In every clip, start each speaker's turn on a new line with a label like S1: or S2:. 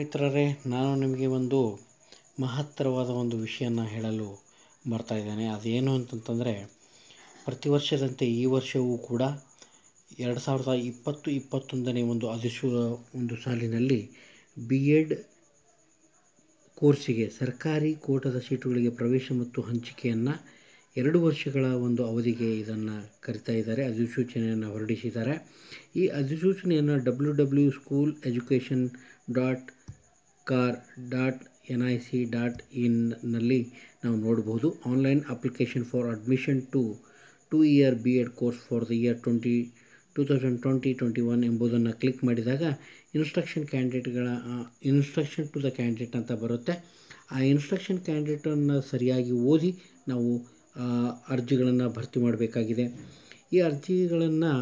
S1: ಮಿತ್ರರೇ ನಾನು ನಿಮಗೆ ಒಂದು ಮಹತ್ತರವಾದ ಒಂದು ವಿಷಯನ ಹೇಳಲು ಬರ್ತಾ ಇದ್ದೇನೆ ಅದೇನು ಅಂತಂತಂದರೆ ಪ್ರತಿ ವರ್ಷದಂತೆ ಈ ವರ್ಷವೂ ಕೂಡ ಎರಡು ಸಾವಿರದ ಇಪ್ಪತ್ತು ಇಪ್ಪತ್ತೊಂದನೇ ಒಂದು ಅಧಿಸು ಒಂದು ಸಾಲಿನಲ್ಲಿ ಬಿ ಎಡ್ ಕೋರ್ಸಿಗೆ ಸರ್ಕಾರಿ ಕೋಟದ ಸೀಟುಗಳಿಗೆ ಪ್ರವೇಶ ಮತ್ತು ಹಂಚಿಕೆಯನ್ನು ಎರಡು ವರ್ಷಗಳ ಒಂದು ಅವಧಿಗೆ ಇದನ್ನು ಕರಿತಾ ಇದ್ದಾರೆ ಅಧಿಸೂಚನೆಯನ್ನು ಹೊರಡಿಸಿದ್ದಾರೆ ಈ ಅಧಿಸೂಚನೆಯನ್ನು W W school education dot kar dot N I C dot ಇನ್ನಲ್ಲಿ ನಾವು ನೋಡ್ಬೋದು online application for admission to two year B Ed course for the year twenty two thousand twenty twenty one ಎಂಬುದನ್ನು ಕ್ಲಿಕ್ ಮಾಡಿದಾಗ instruction ಕ್ಯಾಂಡಿಡೇಟ್ಗಳ instruction to the candidate ಅಂತ ಬರುತ್ತೆ ಆ instruction ಕ್ಯಾಂಡಿಡೇಟನ್ನು ಸರಿಯಾಗಿ ಓದಿ ನಾವು ಅರ್ಜಿಗಳನ್ನು ಭರ್ತಿ ಮಾಡಬೇಕಾಗಿದೆ ಈ ಅರ್ಜಿಗಳನ್ನು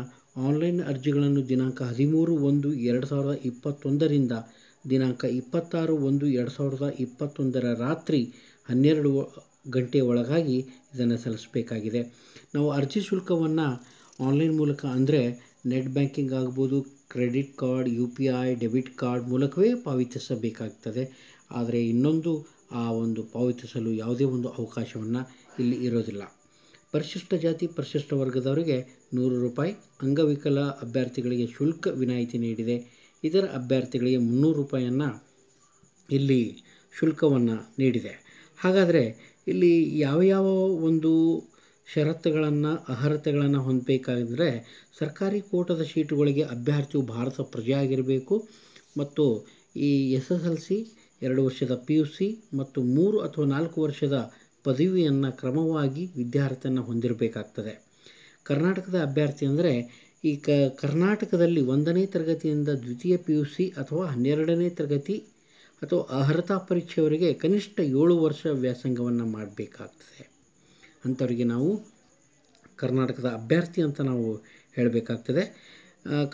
S1: ಆನ್ಲೈನ್ ಅರ್ಜಿಗಳನ್ನು ದಿನಾಂಕ ಹದಿಮೂರು ಒಂದು ಎರಡು ಸಾವಿರದ ಇಪ್ಪತ್ತೊಂದರಿಂದ ದಿನಾಂಕ ಇಪ್ಪತ್ತಾರು ಒಂದು ಎರಡು ಸಾವಿರದ ಇಪ್ಪತ್ತೊಂದರ ರಾತ್ರಿ ಹನ್ನೆರಡು ಗಂಟೆ ಒಳಗಾಗಿ ಇದನ್ನು ಸಲ್ಲಿಸಬೇಕಾಗಿದೆ ನಾವು ಅರ್ಜಿ ಶುಲ್ಕವನ್ನು ಆನ್ಲೈನ್ ಮೂಲಕ ಅಂದರೆ ನೆಟ್ ಬ್ಯಾಂಕಿಂಗ್ ಆಗ್ಬೋದು credit card U P I debit card ಮೂಲಕವೇ ಪಾವತಿಸಬೇಕಾಗ್ತದೆ ಆದರೆ ಇನ್ನೊಂದು ಆ ಒಂದು ಪಾವತಿಸಲು ಯಾವುದೇ ಒಂದು ಅವಕಾಶವನ್ನು ಇಲ್ಲಿ ಇರೋದಿಲ್ಲ ಪರಿಶಿಷ್ಟ ಜಾತಿ ಪರಿಶಿಷ್ಟ ವರ್ಗದವರಿಗೆ ನೂರು ರೂಪಾಯಿ ಅಂಗವಿಕಲ ಅಭ್ಯರ್ಥಿಗಳಿಗೆ ಶುಲ್ಕ ವಿನಾಯಿತಿ ನೀಡಿದೆ ಇದರ ಅಭ್ಯರ್ಥಿಗಳಿಗೆ ಮುನ್ನೂರು ರೂಪಾಯಿಯನ್ನು ಇಲ್ಲಿ ಶುಲ್ಕವನ್ನು ನೀಡಿದೆ ಹಾಗಾದರೆ ಇಲ್ಲಿ ಯಾವ ಯಾವ ಒಂದು ಷರತ್ತುಗಳನ್ನು ಅರ್ಹತೆಗಳನ್ನು ಹೊಂದಬೇಕಾದ್ರೆ ಸರ್ಕಾರಿ ಕೋಟದ ಶೀಟುಗಳಿಗೆ ಅಭ್ಯರ್ಥಿಯು ಭಾರತ ಪ್ರಜೆಯಾಗಿರಬೇಕು ಮತ್ತು ಈ ಎಸ್ ಎಸ್ ಎಲ್ ಸಿ ಎರಡು ವರ್ಷದ ಪಿ ಯು ಸಿ ಮತ್ತು ಮೂರು ಅಥವಾ ನಾಲ್ಕು ವರ್ಷದ ಪದವಿಯನ್ನು ಕ್ರಮವಾಗಿ ವಿದ್ಯಾರ್ಥಿಯನ್ನು ಹೊಂದಿರಬೇಕಾಗ್ತದೆ ಕರ್ನಾಟಕದ ಅಭ್ಯರ್ಥಿ ಅಂದರೆ ಈ ಕ ಕರ್ನಾಟಕದಲ್ಲಿ ಒಂದನೇ ತರಗತಿಯಿಂದ ದ್ವಿತೀಯ ಪಿ ಯು ಸಿ ಅಥವಾ ಹನ್ನೆರಡನೇ ತರಗತಿ ಅಥವಾ ಅರ್ಹತಾ ಪರೀಕ್ಷೆಯವರಿಗೆ ಕನಿಷ್ಠ ಏಳು ವರ್ಷ ವ್ಯಾಸಂಗವನ್ನು ಮಾಡಬೇಕಾಗ್ತದೆ ಅಂಥವರಿಗೆ ನಾವು ಕರ್ನಾಟಕದ ಅಭ್ಯರ್ಥಿ ಅಂತ ನಾವು ಹೇಳಬೇಕಾಗ್ತದೆ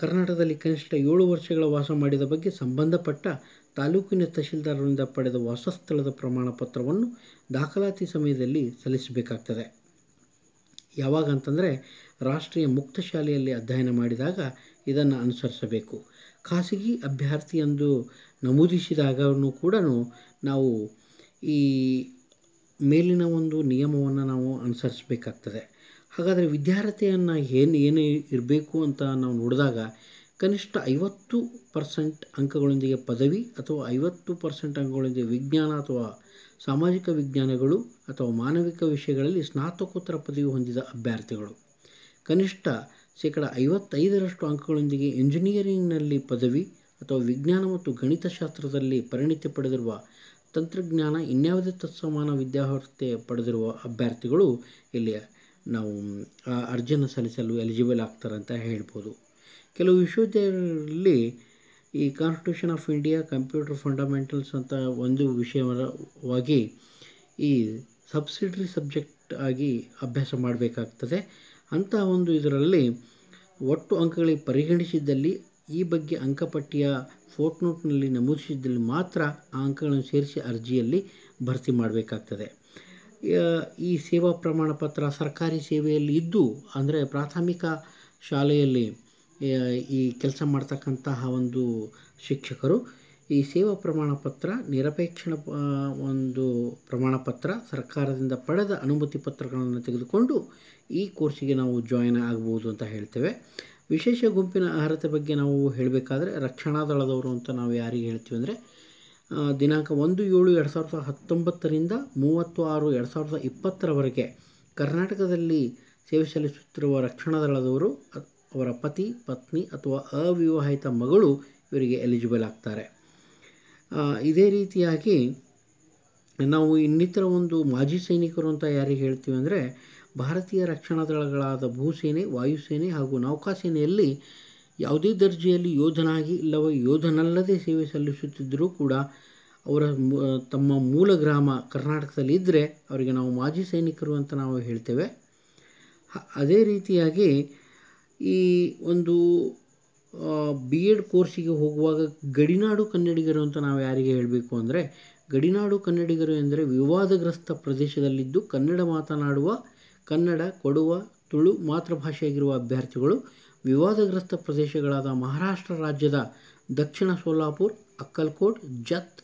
S1: ಕರ್ನಾಟಕದಲ್ಲಿ ಕನಿಷ್ಠ ಏಳು ವರ್ಷಗಳ ವಾಸ ಮಾಡಿದ ಬಗ್ಗೆ ಸಂಬಂಧಪಟ್ಟ ತಾಲೂಕಿನ ತಹಶೀಲ್ದಾರರಿಂದ ಪಡೆದ ವಾಸಸ್ಥಳದ ಪ್ರಮಾಣ ಪತ್ರವನ್ನು ದಾಖಲಾತಿ ಸಮಯದಲ್ಲಿ ಸಲ್ಲಿಸಬೇಕಾಗ್ತದೆ ಯಾವಾಗ ಅಂತಂದರೆ ರಾಷ್ಟ್ರೀಯ ಮುಕ್ತ ಶಾಲೆಯಲ್ಲಿ ಅಧ್ಯಯನ ಮಾಡಿದಾಗ ಇದನ್ನು ಅನುಸರಿಸಬೇಕು ಖಾಸಗಿ ಅಭ್ಯರ್ಥಿಯಂದು ನಮೂದಿಸಿದಾಗೂ ಕೂಡ ನಾವು ಈ ಮೇಲಿನ ಒಂದು ನಿಯಮವನ್ನು ನಾವು ಅನುಸರಿಸಬೇಕಾಗ್ತದೆ ಹಾಗಾದರೆ ವಿದ್ಯಾರ್ಥಿಯನ್ನು ಏನು ಏನು ಇರಬೇಕು ಅಂತ ನಾವು ನೋಡಿದಾಗ ಕನಿಷ್ಠ ಐವತ್ತು ಪರ್ಸೆಂಟ್ ಅಂಕಗಳೊಂದಿಗೆ ಪದವಿ ಅಥವಾ ಐವತ್ತು ಪರ್ಸೆಂಟ್ ಅಂಕಗಳೊಂದಿಗೆ ವಿಜ್ಞಾನ ಅಥವಾ ಸಾಮಾಜಿಕ ವಿಜ್ಞಾನಗಳು ಅಥವಾ ಮಾನವಿಕ ವಿಷಯಗಳಲ್ಲಿ ಸ್ನಾತಕೋತ್ತರ ಪದವಿ ಹೊಂದಿದ ಅಭ್ಯರ್ಥಿಗಳು ಕನಿಷ್ಠ ಶೇಕಡ ಐವತ್ತೈದರಷ್ಟು ಅಂಕಗಳೊಂದಿಗೆ ಇಂಜಿನಿಯರಿಂಗ್ನಲ್ಲಿ ಪದವಿ ಅಥವಾ ವಿಜ್ಞಾನ ಮತ್ತು ಗಣಿತಶಾಸ್ತ್ರದಲ್ಲಿ ಪರಿಣಿತಿ ಪಡೆದಿರುವ ತಂತ್ರಜ್ಞಾನ ಇನ್ಯಾವುದೇ ತತ್ಸಮಾನ ವಿದ್ಯಾರ್ಹತೆ ಪಡೆದಿರುವ ಅಭ್ಯರ್ಥಿಗಳು ಇಲ್ಲಿ ನಾವು ಅರ್ಜಿಯನ್ನು ಸಲ್ಲಿಸಲು ಎಲಿಜಿಬಲ್ ಆಗ್ತಾರಂತ ಅಂತ ಹೇಳ್ಬೋದು ಕೆಲವು ವಿಶ್ವವಿದ್ಯಾಲಯಗಳಲ್ಲಿ ಈ constitution of India computer fundamentals ಅಂತ ಒಂದು ವಿಷಯವಾಗಿ ಈ ಸಬ್ಸಿಡ್ರಿ ಸಬ್ಜೆಕ್ಟ್ ಆಗಿ ಅಭ್ಯಾಸ ಮಾಡಬೇಕಾಗ್ತದೆ ಅಂತಹ ಒಂದು ಇದರಲ್ಲಿ ಒಟ್ಟು ಅಂಕಗಳಿಗೆ ಪರಿಗಣಿಸಿದ್ದಲ್ಲಿ ಈ ಬಗ್ಗೆ ಅಂಕಪಟ್ಟಿಯ ನೋಟ್ನಲ್ಲಿ ನಮೂದಿಸಿದ್ದಲ್ಲಿ ಮಾತ್ರ ಆ ಅಂಕಗಳನ್ನು ಸೇರಿಸಿ ಅರ್ಜಿಯಲ್ಲಿ ಭರ್ತಿ ಮಾಡಬೇಕಾಗ್ತದೆ ಈ ಸೇವಾ ಪ್ರಮಾಣ ಪತ್ರ ಸರ್ಕಾರಿ ಸೇವೆಯಲ್ಲಿ ಇದ್ದು ಅಂದರೆ ಪ್ರಾಥಮಿಕ ಶಾಲೆಯಲ್ಲಿ ಈ ಕೆಲಸ ಮಾಡ್ತಕ್ಕಂತಹ ಒಂದು ಶಿಕ್ಷಕರು ಈ ಸೇವಾ ಪ್ರಮಾಣ ಪತ್ರ ನಿರಪೇಕ್ಷಣ ಒಂದು ಪ್ರಮಾಣ ಪತ್ರ ಸರ್ಕಾರದಿಂದ ಪಡೆದ ಅನುಮತಿ ಪತ್ರಗಳನ್ನು ತೆಗೆದುಕೊಂಡು ಈ ಕೋರ್ಸಿಗೆ ನಾವು ಜಾಯಿನ್ ಆಗ್ಬೋದು ಅಂತ ಹೇಳ್ತೇವೆ ವಿಶೇಷ ಗುಂಪಿನ ಅರ್ಹತೆ ಬಗ್ಗೆ ನಾವು ಹೇಳಬೇಕಾದ್ರೆ ರಕ್ಷಣಾ ದಳದವರು ಅಂತ ನಾವು ಯಾರಿಗೆ ಹೇಳ್ತೀವಿ ಅಂದರೆ ದಿನಾಂಕ ಒಂದು ಏಳು ಎರಡು ಸಾವಿರದ ಹತ್ತೊಂಬತ್ತರಿಂದ ಮೂವತ್ತು ಆರು ಎರಡು ಸಾವಿರದ ಇಪ್ಪತ್ತರವರೆಗೆ ಕರ್ನಾಟಕದಲ್ಲಿ ಸೇವೆ ಸಲ್ಲಿಸುತ್ತಿರುವ ರಕ್ಷಣಾ ದಳದವರು ಅವರ ಪತಿ ಪತ್ನಿ ಅಥವಾ ಅವಿವಾಹಿತ ಮಗಳು ಇವರಿಗೆ ಎಲಿಜಿಬಲ್ ಆಗ್ತಾರೆ ಇದೇ ರೀತಿಯಾಗಿ ನಾವು ಇನ್ನಿತರ ಒಂದು ಮಾಜಿ ಸೈನಿಕರು ಅಂತ ಯಾರಿಗೆ ಹೇಳ್ತೀವಿ ಅಂದರೆ ಭಾರತೀಯ ರಕ್ಷಣಾ ದಳಗಳಾದ ಭೂಸೇನೆ ವಾಯುಸೇನೆ ಹಾಗೂ ನೌಕಾಸೇನೆಯಲ್ಲಿ ಯಾವುದೇ ದರ್ಜೆಯಲ್ಲಿ ಯೋಧನಾಗಿ ಇಲ್ಲವೇ ಯೋಧನಲ್ಲದೆ ಸೇವೆ ಸಲ್ಲಿಸುತ್ತಿದ್ದರೂ ಕೂಡ ಅವರ ತಮ್ಮ ಮೂಲ ಗ್ರಾಮ ಕರ್ನಾಟಕದಲ್ಲಿ ಇದ್ದರೆ ಅವರಿಗೆ ನಾವು ಮಾಜಿ ಸೈನಿಕರು ಅಂತ ನಾವು ಹೇಳ್ತೇವೆ ಅದೇ ರೀತಿಯಾಗಿ ಈ ಒಂದು ಬಿ ಎಡ್ ಕೋರ್ಸಿಗೆ ಹೋಗುವಾಗ ಗಡಿನಾಡು ಕನ್ನಡಿಗರು ಅಂತ ನಾವು ಯಾರಿಗೆ ಹೇಳಬೇಕು ಅಂದರೆ ಗಡಿನಾಡು ಕನ್ನಡಿಗರು ಎಂದರೆ ವಿವಾದಗ್ರಸ್ತ ಪ್ರದೇಶದಲ್ಲಿದ್ದು ಕನ್ನಡ ಮಾತನಾಡುವ ಕನ್ನಡ ಕೊಡುವ ತುಳು ಮಾತೃಭಾಷೆಯಾಗಿರುವ ಅಭ್ಯರ್ಥಿಗಳು ವಿವಾದಗ್ರಸ್ತ ಪ್ರದೇಶಗಳಾದ ಮಹಾರಾಷ್ಟ್ರ ರಾಜ್ಯದ ದಕ್ಷಿಣ ಸೋಲಾಪುರ್ ಅಕ್ಕಲ್ಕೋಟ್ ಜತ್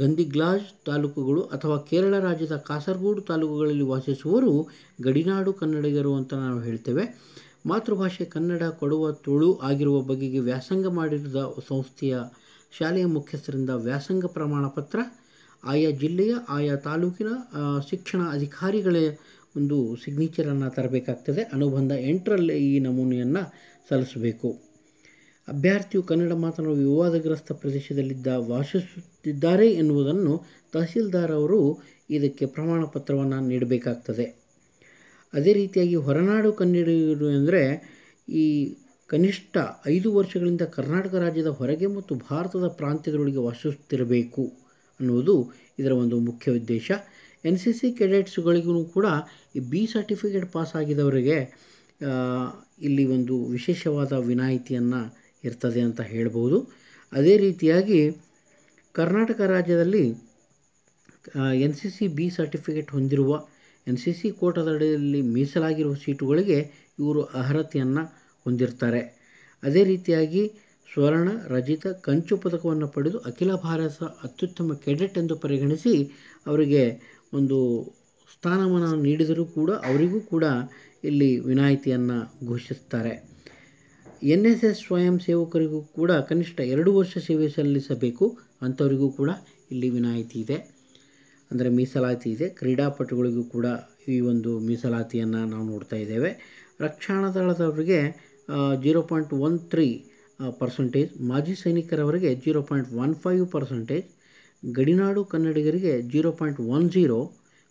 S1: ಗಂದಿಗ್ಲಾಜ್ ತಾಲೂಕುಗಳು ಅಥವಾ ಕೇರಳ ರಾಜ್ಯದ ಕಾಸರಗೋಡು ತಾಲೂಕುಗಳಲ್ಲಿ ವಾಸಿಸುವವರು ಗಡಿನಾಡು ಕನ್ನಡಿಗರು ಅಂತ ನಾವು ಹೇಳ್ತೇವೆ ಮಾತೃಭಾಷೆ ಕನ್ನಡ ಕೊಡುವ ತುಳು ಆಗಿರುವ ಬಗೆಗೆ ವ್ಯಾಸಂಗ ಮಾಡಿರುವ ಸಂಸ್ಥೆಯ ಶಾಲೆಯ ಮುಖ್ಯಸ್ಥರಿಂದ ವ್ಯಾಸಂಗ ಪ್ರಮಾಣ ಪತ್ರ ಆಯಾ ಜಿಲ್ಲೆಯ ಆಯಾ ತಾಲೂಕಿನ ಶಿಕ್ಷಣ ಅಧಿಕಾರಿಗಳ ಒಂದು ಸಿಗ್ನೇಚರನ್ನು ತರಬೇಕಾಗ್ತದೆ ಅನುಬಂಧ ಎಂಟರಲ್ಲೇ ಈ ನಮೂನೆಯನ್ನು ಸಲ್ಲಿಸಬೇಕು ಅಭ್ಯರ್ಥಿಯು ಕನ್ನಡ ಮಾತನಾಡುವ ವಿವಾದಗ್ರಸ್ತ ಪ್ರದೇಶದಲ್ಲಿದ್ದ ವಾಸಿಸುತ್ತಿದ್ದಾರೆ ಎನ್ನುವುದನ್ನು ತಹಸೀಲ್ದಾರ್ ಅವರು ಇದಕ್ಕೆ ಪ್ರಮಾಣ ಪತ್ರವನ್ನು ನೀಡಬೇಕಾಗ್ತದೆ ಅದೇ ರೀತಿಯಾಗಿ ಹೊರನಾಡು ಕನ್ನಡಿಗರು ಅಂದರೆ ಈ ಕನಿಷ್ಠ ಐದು ವರ್ಷಗಳಿಂದ ಕರ್ನಾಟಕ ರಾಜ್ಯದ ಹೊರಗೆ ಮತ್ತು ಭಾರತದ ಪ್ರಾಂತ್ಯದೊಳಗೆ ವಾಸಿಸುತ್ತಿರಬೇಕು ಅನ್ನುವುದು ಇದರ ಒಂದು ಮುಖ್ಯ ಉದ್ದೇಶ ಎನ್ ಸಿ ಸಿ ಕೆಡೆಟ್ಸ್ಗಳಿಗೂ ಕೂಡ ಈ ಬಿ ಸರ್ಟಿಫಿಕೇಟ್ ಪಾಸ್ ಆಗಿದವರಿಗೆ ಇಲ್ಲಿ ಒಂದು ವಿಶೇಷವಾದ ವಿನಾಯಿತಿಯನ್ನು ಇರ್ತದೆ ಅಂತ ಹೇಳ್ಬೋದು ಅದೇ ರೀತಿಯಾಗಿ ಕರ್ನಾಟಕ ರಾಜ್ಯದಲ್ಲಿ N C C B certificate ಹೊಂದಿರುವ ಎನ್ ಸಿ ಸಿ ಕೋಟಾದಡಿಯಲ್ಲಿ ಮೀಸಲಾಗಿರುವ ಸೀಟುಗಳಿಗೆ ಇವರು ಅರ್ಹತೆಯನ್ನು ಹೊಂದಿರ್ತಾರೆ ಅದೇ ರೀತಿಯಾಗಿ ಸ್ವರ್ಣ ರಜಿತ ಕಂಚು ಪದಕವನ್ನು ಪಡೆದು ಅಖಿಲ ಭಾರತ ಅತ್ಯುತ್ತಮ ಕೆಡೆಟ್ ಎಂದು ಪರಿಗಣಿಸಿ ಅವರಿಗೆ ಒಂದು ಸ್ಥಾನಮಾನ ನೀಡಿದರೂ ಕೂಡ ಅವರಿಗೂ ಕೂಡ ಇಲ್ಲಿ ವಿನಾಯಿತಿಯನ್ನು ಘೋಷಿಸ್ತಾರೆ ಎನ್ ಎಸ್ ಎಸ್ ಸ್ವಯಂ ಸೇವಕರಿಗೂ ಕೂಡ ಕನಿಷ್ಠ ಎರಡು ವರ್ಷ ಸೇವೆ ಸಲ್ಲಿಸಬೇಕು ಅಂಥವರಿಗೂ ಕೂಡ ಇಲ್ಲಿ ವಿನಾಯಿತಿ ಇದೆ ಅಂದರೆ ಮೀಸಲಾತಿ ಇದೆ ಕ್ರೀಡಾಪಟುಗಳಿಗೂ ಕೂಡ ಈ ಒಂದು ಮೀಸಲಾತಿಯನ್ನು ನಾವು ನೋಡ್ತಾ ಇದ್ದೇವೆ ರಕ್ಷಣಾ ದಳದವರಿಗೆ zero point one three percentage ಮಾಜಿ ಸೈನಿಕರವರಿಗೆ zero point one five percentage ಗಡಿನಾಡು ಕನ್ನಡಿಗರಿಗೆ zero point one zero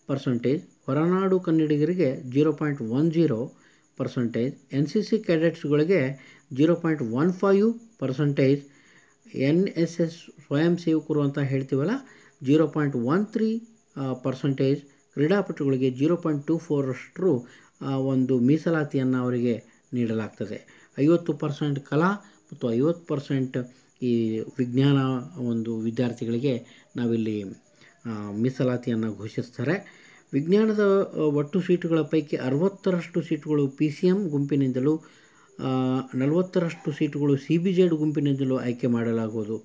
S1: percentage ಹೊರನಾಡು ಕನ್ನಡಿಗರಿಗೆ zero point one zero percentage N C C ಕ್ಯಾಡೆಟ್ಸ್ಗಳಿಗೆ zero point one five percentage N S S ಸ್ವಯಂ ಸೇವಕರು ಅಂತ ಹೇಳ್ತೀವಲ್ಲ zero point one three percentage ಕ್ರೀಡಾಪಟುಗಳಿಗೆ ಜೀರೋ ಪಾಯಿಂಟ್ ಟು ಫೋರಷ್ಟು ಒಂದು ಮೀಸಲಾತಿಯನ್ನು ಅವರಿಗೆ ನೀಡಲಾಗ್ತದೆ ಐವತ್ತು ಪರ್ಸೆಂಟ್ ಕಲಾ ಮತ್ತು ಐವತ್ತು ಪರ್ಸೆಂಟ್ ಈ ವಿಜ್ಞಾನ ಒಂದು ವಿದ್ಯಾರ್ಥಿಗಳಿಗೆ ನಾವಿಲ್ಲಿ ಮೀಸಲಾತಿಯನ್ನು ಘೋಷಿಸ್ತಾರೆ ವಿಜ್ಞಾನದ ಒಟ್ಟು ಸೀಟುಗಳ ಪೈಕಿ ಅರವತ್ತರಷ್ಟು ಸೀಟುಗಳು ಪಿ ಸಿ ಎಮ್ ಗುಂಪಿನಿಂದಲೂ ನಲವತ್ತರಷ್ಟು ಸೀಟುಗಳು ಸಿ ಬಿ ಜೆಡ್ ಗುಂಪಿನಿಂದಲೂ ಆಯ್ಕೆ ಮಾಡಲಾಗುವುದು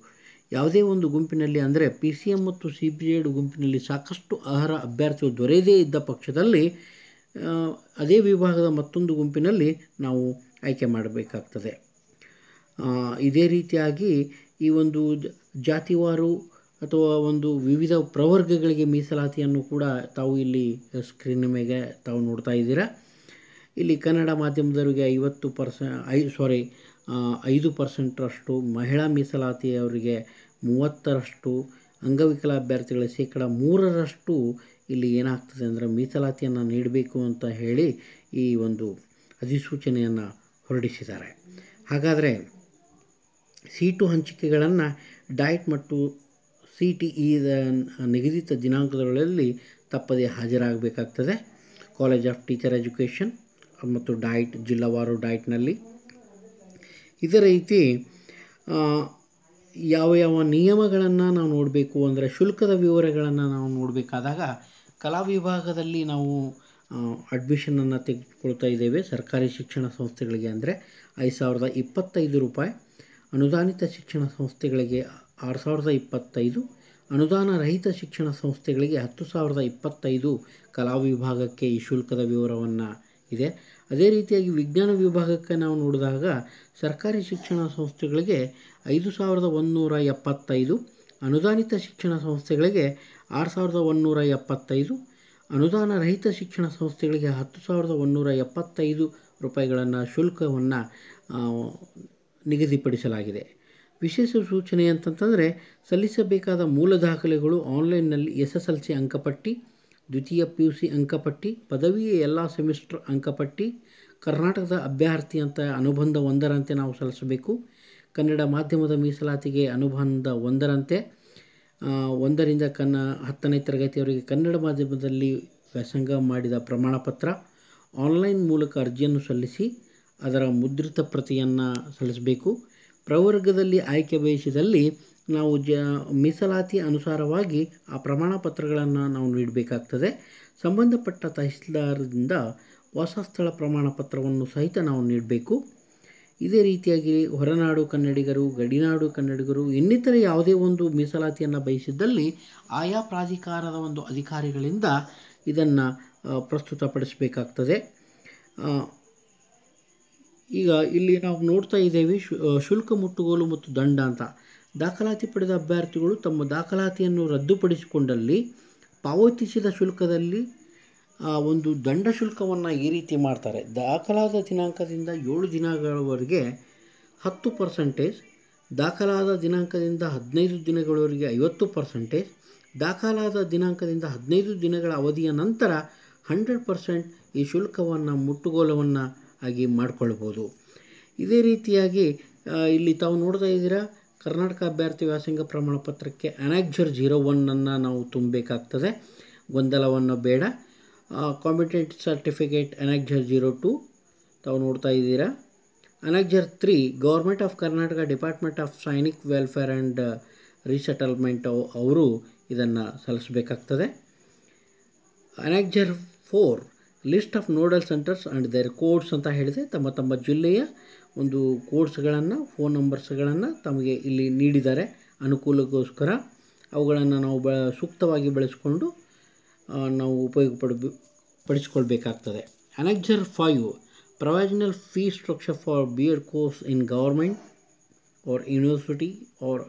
S1: ಯಾವುದೇ ಒಂದು ಗುಂಪಿನಲ್ಲಿ ಅಂದರೆ ಪಿ ಸಿ ಎಂ ಮತ್ತು ಸಿ ಪಿ ಎಡ್ ಗುಂಪಿನಲ್ಲಿ ಸಾಕಷ್ಟು ಅರ್ಹ ಅಭ್ಯರ್ಥಿಗಳು ದೊರೆಯದೇ ಇದ್ದ ಪಕ್ಷದಲ್ಲಿ ಅದೇ ವಿಭಾಗದ ಮತ್ತೊಂದು ಗುಂಪಿನಲ್ಲಿ ನಾವು ಆಯ್ಕೆ ಮಾಡಬೇಕಾಗ್ತದೆ ಇದೇ ರೀತಿಯಾಗಿ ಈ ಒಂದು ಜಾತಿವಾರು ಅಥವಾ ಒಂದು ವಿವಿಧ ಪ್ರವರ್ಗಗಳಿಗೆ ಮೀಸಲಾತಿಯನ್ನು ಕೂಡ ತಾವು ಇಲ್ಲಿ ಸ್ಕ್ರೀನ್ ಮೇಲೆ ತಾವು ನೋಡ್ತಾ ಇದ್ದೀರಾ ಇಲ್ಲಿ ಕನ್ನಡ ಮಾಧ್ಯಮದವರಿಗೆ ಐವತ್ತು ಪರ್ಸೆ ಐ ಸಾರಿ ಐದು ಪರ್ಸೆಂಟ್ರಷ್ಟು ಮಹಿಳಾ ಮೀಸಲಾತಿಯವರಿಗೆ ಮೂವತ್ತರಷ್ಟು ಅಂಗವಿಕಲ ಅಭ್ಯರ್ಥಿಗಳಿಗೆ ಶೇಕಡ ಮೂರರಷ್ಟು ಇಲ್ಲಿ ಏನಾಗ್ತದೆ ಅಂದರೆ ಮೀಸಲಾತಿಯನ್ನು ನೀಡಬೇಕು ಅಂತ ಹೇಳಿ ಈ ಒಂದು ಅಧಿಸೂಚನೆಯನ್ನು ಹೊರಡಿಸಿದ್ದಾರೆ ಹಾಗಾದರೆ ಸೀಟು ಹಂಚಿಕೆಗಳನ್ನು ಡಯಟ್ ಮತ್ತು ಸಿ ಟಿ ಇ ನಿಗದಿತ ದಿನಾಂಕಗಳಲ್ಲಿ ತಪ್ಪದೇ ಹಾಜರಾಗಬೇಕಾಗ್ತದೆ ಕಾಲೇಜ್ ಆಫ್ ಟೀಚರ್ ಎಜುಕೇಷನ್ ಮತ್ತು ಡಯಟ್ ಜಿಲ್ಲಾವಾರು ಡಯಟ್ನಲ್ಲಿ ಇದೇ ರೀತಿ ಯಾವ ಯಾವ ನಿಯಮಗಳನ್ನು ನಾವು ನೋಡಬೇಕು ಅಂದರೆ ಶುಲ್ಕದ ವಿವರಗಳನ್ನು ನಾವು ನೋಡಬೇಕಾದಾಗ ಕಲಾ ವಿಭಾಗದಲ್ಲಿ ನಾವು ಅಡ್ಮಿಷನನ್ನು ತೆಗೆದುಕೊಳ್ತಾ ಇದ್ದೇವೆ ಸರ್ಕಾರಿ ಶಿಕ್ಷಣ ಸಂಸ್ಥೆಗಳಿಗೆ ಅಂದರೆ ಐದು ಸಾವಿರದ ಇಪ್ಪತ್ತೈದು ರೂಪಾಯಿ ಅನುದಾನಿತ ಶಿಕ್ಷಣ ಸಂಸ್ಥೆಗಳಿಗೆ ಆರು ಸಾವಿರದ ಇಪ್ಪತ್ತೈದು ಅನುದಾನ ರಹಿತ ಶಿಕ್ಷಣ ಸಂಸ್ಥೆಗಳಿಗೆ ಹತ್ತು ಸಾವಿರದ ಇಪ್ಪತ್ತೈದು ಕಲಾ ವಿಭಾಗಕ್ಕೆ ಈ ಶುಲ್ಕದ ವಿವರವನ್ನು ಇದೆ ಅದೇ ರೀತಿಯಾಗಿ ವಿಜ್ಞಾನ ವಿಭಾಗಕ್ಕೆ ನಾವು ನೋಡಿದಾಗ ಸರ್ಕಾರಿ ಶಿಕ್ಷಣ ಸಂಸ್ಥೆಗಳಿಗೆ ಐದು ಸಾವಿರದ ಒಂದುನೂರ ಎಪ್ಪತ್ತೈದು ಅನುದಾನಿತ ಶಿಕ್ಷಣ ಸಂಸ್ಥೆಗಳಿಗೆ ಆರು ಸಾವಿರದ ಒಂದುನೂರ ಎಪ್ಪತ್ತೈದು ಅನುದಾನ ರಹಿತ ಶಿಕ್ಷಣ ಸಂಸ್ಥೆಗಳಿಗೆ ಹತ್ತು ಸಾವಿರದ ಒಂದುನೂರ ಎಪ್ಪತ್ತೈದು ರೂಪಾಯಿಗಳನ್ನು ಶುಲ್ಕವನ್ನು ನಿಗದಿಪಡಿಸಲಾಗಿದೆ ವಿಶೇಷ ಸೂಚನೆ ಅಂತಂತಂದರೆ ಸಲ್ಲಿಸಬೇಕಾದ ಮೂಲ ದಾಖಲೆಗಳು ಆನ್ಲೈನ್ನಲ್ಲಿ ಎಸ್ ಎಸ್ ಎಲ್ ಸಿ ಅಂಕಪಟ್ಟಿ ದ್ವಿತೀಯ ಪಿ ಯು ಸಿ ಅಂಕಪಟ್ಟಿ ಪದವಿಯ ಎಲ್ಲ ಸೆಮಿಸ್ಟರ್ ಅಂಕಪಟ್ಟಿ ಕರ್ನಾಟಕದ ಅಭ್ಯರ್ಥಿ ಅಂತ ಅನುಬಂಧ ಒಂದರಂತೆ ನಾವು ಸಲ್ಲಿಸಬೇಕು ಕನ್ನಡ ಮಾಧ್ಯಮದ ಮೀಸಲಾತಿಗೆ ಅನುಬಂಧ ಒಂದರಂತೆ ಒಂದರಿಂದ ಕನ್ನ ಹತ್ತನೇ ತರಗತಿಯವರಿಗೆ ಕನ್ನಡ ಮಾಧ್ಯಮದಲ್ಲಿ ವ್ಯಾಸಂಗ ಮಾಡಿದ ಪ್ರಮಾಣಪತ್ರ ಆನ್ಲೈನ್ ಮೂಲಕ ಅರ್ಜಿಯನ್ನು ಸಲ್ಲಿಸಿ ಅದರ ಮುದ್ರಿತ ಪ್ರತಿಯನ್ನು ಸಲ್ಲಿಸಬೇಕು ಪ್ರವರ್ಗದಲ್ಲಿ ಆಯ್ಕೆ ಬಯಸಿದಲ್ಲಿ ನಾವು ಜ ಮೀಸಲಾತಿ ಅನುಸಾರವಾಗಿ ಆ ಪ್ರಮಾಣ ಪತ್ರಗಳನ್ನು ನಾವು ನೀಡಬೇಕಾಗ್ತದೆ ಸಂಬಂಧಪಟ್ಟ ತಹಸೀಲ್ದಾರರಿಂದ ವಾಸಸ್ಥಳ ಪ್ರಮಾಣ ಪತ್ರವನ್ನು ಸಹಿತ ನಾವು ನೀಡಬೇಕು ಇದೇ ರೀತಿಯಾಗಿ ಹೊರನಾಡು ಕನ್ನಡಿಗರು ಗಡಿನಾಡು ಕನ್ನಡಿಗರು ಇನ್ನಿತರ ಯಾವುದೇ ಒಂದು ಮೀಸಲಾತಿಯನ್ನು ಬಯಸಿದ್ದಲ್ಲಿ ಆಯಾ ಪ್ರಾಧಿಕಾರದ ಒಂದು ಅಧಿಕಾರಿಗಳಿಂದ ಇದನ್ನು ಪ್ರಸ್ತುತಪಡಿಸಬೇಕಾಗ್ತದೆ ಈಗ ಇಲ್ಲಿ ನಾವು ನೋಡ್ತಾ ಇದ್ದೇವೆ ಶುಲ್ಕ ಮುಟ್ಟುಗೋಲು ಮತ್ತು ದಂಡ ಅಂತ ದಾಖಲಾತಿ ಪಡೆದ ಅಭ್ಯರ್ಥಿಗಳು ತಮ್ಮ ದಾಖಲಾತಿಯನ್ನು ರದ್ದುಪಡಿಸಿಕೊಂಡಲ್ಲಿ ಪಾವತಿಸಿದ ಶುಲ್ಕದಲ್ಲಿ ಒಂದು ದಂಡ ಶುಲ್ಕವನ್ನು ಈ ರೀತಿ ಮಾಡ್ತಾರೆ ದಾಖಲಾದ ದಿನಾಂಕದಿಂದ ಏಳು ದಿನಗಳವರೆಗೆ ಹತ್ತು ಪರ್ಸೆಂಟೇಜ್ ದಾಖಲಾದ ದಿನಾಂಕದಿಂದ ಹದಿನೈದು ದಿನಗಳವರೆಗೆ ಐವತ್ತು ಪರ್ಸೆಂಟೇಜ್ ದಾಖಲಾದ ದಿನಾಂಕದಿಂದ ಹದಿನೈದು ದಿನಗಳ ಅವಧಿಯ ನಂತರ ಹಂಡ್ರೆಡ್ ಪರ್ಸೆಂಟ್ ಈ ಶುಲ್ಕವನ್ನು ಮುಟ್ಟುಗೋಲವನ್ನು ಆಗಿ ಮಾಡಿಕೊಳ್ಬೋದು ಇದೇ ರೀತಿಯಾಗಿ ಇಲ್ಲಿ ತಾವು ನೋಡ್ತಾ ಇದ್ದೀರಾ ಕರ್ನಾಟಕ ಅಭ್ಯರ್ಥಿ ವ್ಯಾಸಂಗ ಪ್ರಮಾಣಪತ್ರಕ್ಕೆ ಅನ್ಯಾಕ್ಜರ್ ಜೀರೋ ಒನ್ನನ್ನು ನಾವು ತುಂಬಬೇಕಾಗ್ತದೆ ಗೊಂದಲವನ್ನು ಬೇಡ competent certificate annexure zero two ತಾವು ನೋಡ್ತಾ ಇದ್ದೀರಾ annexure three government of Karnataka department of Sainik welfare and resettlement ಅವರು ಇದನ್ನು ಸಲ್ಲಿಸಬೇಕಾಗ್ತದೆ annexure four list of nodal centres and their codes ಅಂತ ಹೇಳಿದೆ ತಮ್ಮ ತಮ್ಮ ಜಿಲ್ಲೆಯ ಒಂದು ಕೋರ್ಸ್ಗಳನ್ನು ಫೋನ್ ನಂಬರ್ಸ್ಗಳನ್ನು ತಮಗೆ ಇಲ್ಲಿ ನೀಡಿದ್ದಾರೆ ಅನುಕೂಲಕ್ಕೋಸ್ಕರ ಅವುಗಳನ್ನು ನಾವು ಬ ಸೂಕ್ತವಾಗಿ ಬಳಸಿಕೊಂಡು ನಾವು ಉಪಯೋಗ ಪಡ್ಬಿ ಪಡಿಸ್ಕೊಳ್ಬೇಕಾಗ್ತದೆ annexure five provisional fee structure for B Ed course in government or university or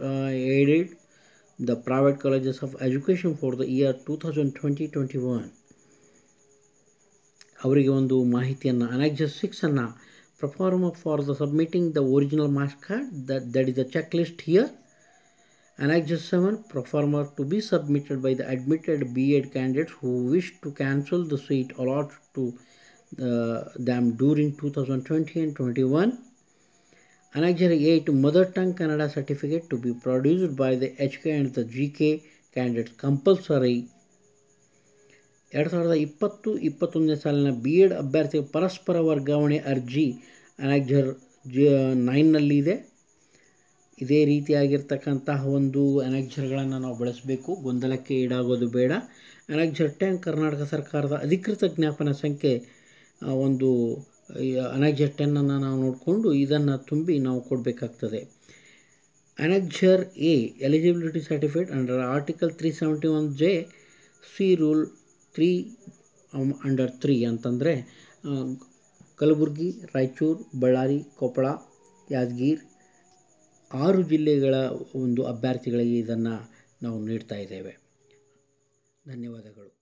S1: aided the private colleges of education for the year two thousand twenty twenty one ಅವರಿಗೆ ಒಂದು ಮಾಹಿತಿಯನ್ನು ಅನೆಕ್ಸರ್ ಸಿಕ್ಸನ್ನು perform for the submitting the original mask card that, that is the checklist here and Annex 7 performer to be submitted by the admitted B.Ed candidates who wish to cancel the seat allotted to uh, them during 2020 and 21. Annex 8 Mother Tongue Canada certificate to be produced by the HK and the GK candidates compulsory ಎರಡು ಸಾವಿರದ ಇಪ್ಪತ್ತು ಇಪ್ಪತ್ತೊಂದನೇ ಸಾಲಿನ B Ed ಅಭ್ಯರ್ಥಿಗಳ ಪರಸ್ಪರ ವರ್ಗಾವಣೆ ಅರ್ಜಿ ಅನಾಗ್ಜರ್ ಜ ನೈನ್ನಲ್ಲಿದೆ ಇದೇ ರೀತಿಯಾಗಿರ್ತಕ್ಕಂತಹ ಒಂದು ಅನಾಕ್ಷರಗಳನ್ನು ನಾವು ಬಳಸಬೇಕು ಗೊಂದಲಕ್ಕೆ ಈಡಾಗೋದು ಬೇಡ ಅನಾಕ್ಷರ್ ಟ್ಯಾಂಕ್ ಕರ್ನಾಟಕ ಸರ್ಕಾರದ ಅಧಿಕೃತ ಜ್ಞಾಪನ ಸಂಖ್ಯೆ ಒಂದು ಅನಾಕ್ಜರ್ ಟೆನ್ನನ್ನು ನಾವು ನೋಡಿಕೊಂಡು ಇದನ್ನು ತುಂಬಿ ನಾವು ಕೊಡಬೇಕಾಗ್ತದೆ annexure A eligibility certificate under article three seventy one J C rule three under three ಅಂತಂದರೆ ಕಲಬುರ್ಗಿ, ರಾಯಚೂರು ಬಳ್ಳಾರಿ ಕೊಪ್ಪಳ ಯಾದಗಿರಿ ಆರು ಜಿಲ್ಲೆಗಳ ಒಂದು ಅಭ್ಯರ್ಥಿಗಳಿಗೆ ಇದನ್ನು ನಾವು ನೀಡ್ತಾ ಇದ್ದೇವೆ ಧನ್ಯವಾದಗಳು